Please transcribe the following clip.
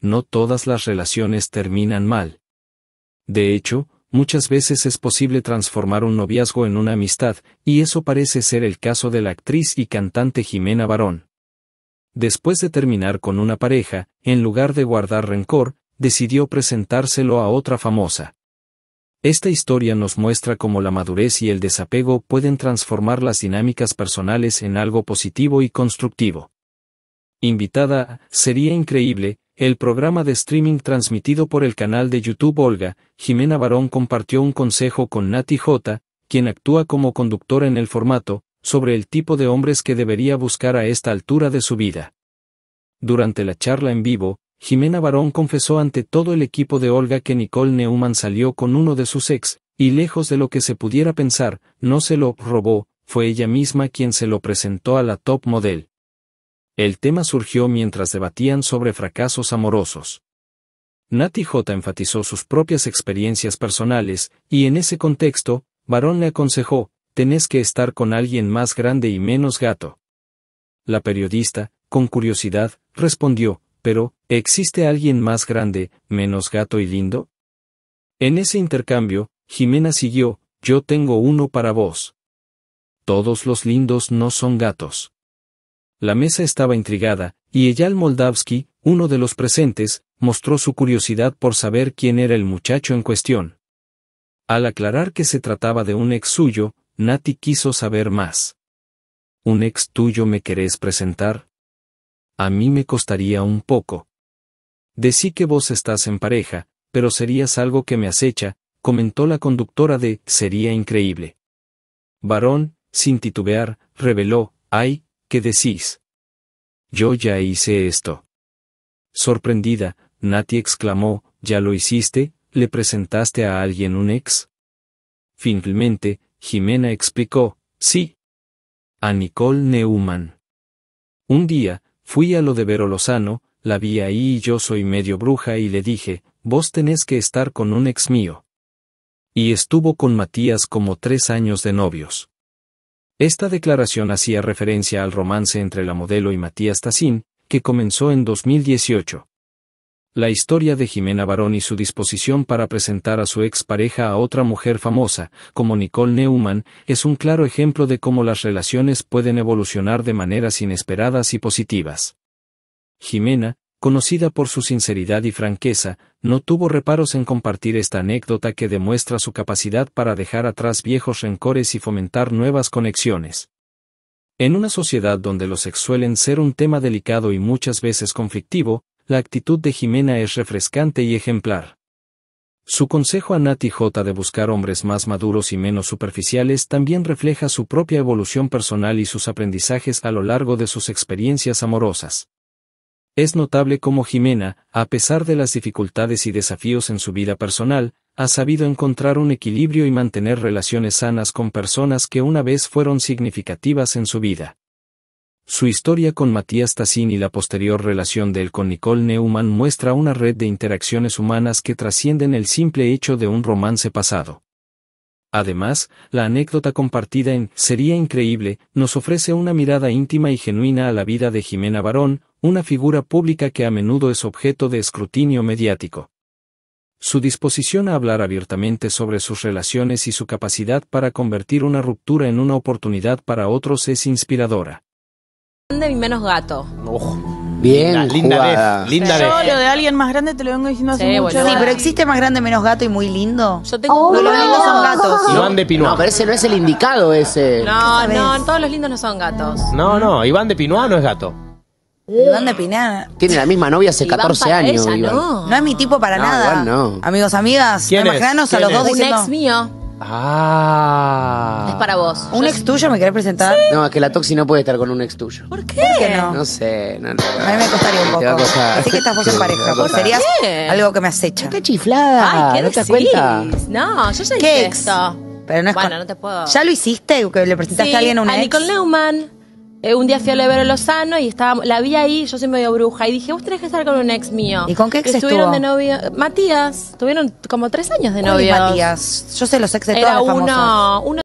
no todas las relaciones terminan mal. De hecho, muchas veces es posible transformar un noviazgo en una amistad, y eso parece ser el caso de la actriz y cantante Jimena Barón. Después de terminar con una pareja, en lugar de guardar rencor, decidió presentárselo a otra famosa. Esta historia nos muestra cómo la madurez y el desapego pueden transformar las dinámicas personales en algo positivo y constructivo. Invitada, sería increíble, el programa de streaming transmitido por el canal de YouTube Olga, Jimena Barón compartió un consejo con Nati J, quien actúa como conductora en el formato, sobre el tipo de hombres que debería buscar a esta altura de su vida. Durante la charla en vivo, Jimena Barón confesó ante todo el equipo de Olga que Nicole Neumann salió con uno de sus ex, y lejos de lo que se pudiera pensar, no se lo robó, fue ella misma quien se lo presentó a la top model. El tema surgió mientras debatían sobre fracasos amorosos. Nati J enfatizó sus propias experiencias personales, y en ese contexto, Barón le aconsejó, tenés que estar con alguien más grande y menos gato. La periodista, con curiosidad, respondió, pero, ¿existe alguien más grande, menos gato y lindo? En ese intercambio, Jimena siguió, yo tengo uno para vos. Todos los lindos no son gatos. La mesa estaba intrigada, y Eyal Moldavsky, uno de los presentes, mostró su curiosidad por saber quién era el muchacho en cuestión. Al aclarar que se trataba de un ex suyo, Nati quiso saber más. ¿Un ex tuyo me querés presentar? A mí me costaría un poco. Decí que vos estás en pareja, pero serías algo que me acecha, comentó la conductora de Sería increíble. Varón, sin titubear, reveló, ay, ¿Qué decís? Yo ya hice esto. Sorprendida, Nati exclamó, ¿ya lo hiciste? ¿Le presentaste a alguien un ex? Finalmente, Jimena explicó, sí. A Nicole Neumann. Un día, fui a lo de Vero Lozano, la vi ahí y yo soy medio bruja y le dije, vos tenés que estar con un ex mío. Y estuvo con Matías como tres años de novios. Esta declaración hacía referencia al romance entre la modelo y Matías Tassin, que comenzó en 2018. La historia de Jimena Barón y su disposición para presentar a su expareja a otra mujer famosa, como Nicole Neumann, es un claro ejemplo de cómo las relaciones pueden evolucionar de maneras inesperadas y positivas. Jimena, conocida por su sinceridad y franqueza, no tuvo reparos en compartir esta anécdota que demuestra su capacidad para dejar atrás viejos rencores y fomentar nuevas conexiones. En una sociedad donde los sex suelen ser un tema delicado y muchas veces conflictivo, la actitud de Jimena es refrescante y ejemplar. Su consejo a Nati J de buscar hombres más maduros y menos superficiales también refleja su propia evolución personal y sus aprendizajes a lo largo de sus experiencias amorosas. Es notable cómo Jimena, a pesar de las dificultades y desafíos en su vida personal, ha sabido encontrar un equilibrio y mantener relaciones sanas con personas que una vez fueron significativas en su vida. Su historia con Matías Tassin y la posterior relación de él con Nicole Neumann muestra una red de interacciones humanas que trascienden el simple hecho de un romance pasado. Además, la anécdota compartida en Sería Increíble nos ofrece una mirada íntima y genuina a la vida de Jimena Barón, una figura pública que a menudo es objeto de escrutinio mediático. Su disposición a hablar abiertamente sobre sus relaciones y su capacidad para convertir una ruptura en una oportunidad para otros es inspiradora. menos gato. Oh. Bien, linda, vez, linda Yo lo de alguien más grande te lo vengo diciendo hace sí, mucho. Sí, pero existe más grande, menos gato y muy lindo. Yo tengo no, los lindos son gatos. Iván de Pinoa. No, pero ese no es el indicado ese. No, no, todos los lindos no son gatos. No, no, Iván de Pinoa no es gato. Iván de Pinoa Tiene la misma novia hace 14 años. Iván. No. es mi tipo para nada. Amigos, amigas, imagínanos a los dos diciendo... Un ex mío. Ah. Es para vos. ¿Un ex tuyo me querés presentar? No, es que la Toxi no puede estar con un ex tuyo. ¿Por qué? no? No sé, no, no. A mí me costaría un poco. Así que estás vos en pareja. ¿Por serías algo que me acecha. Está chiflada. Ay, ¿qué ¿No te No, yo ya ¿Qué ex? Pero no es Bueno, no te puedo. ¿Ya lo hiciste? ¿Que le presentaste a alguien un a ex? Nicole Newman eh, un día fui a Levero Lozano y estaba, la vi ahí, yo soy medio bruja, y dije, vos tenés que estar con un ex mío. ¿Y con qué ex que estuvieron de novio? Matías, tuvieron como tres años de novio. Matías? Yo sé los ex de todos Era uno, uno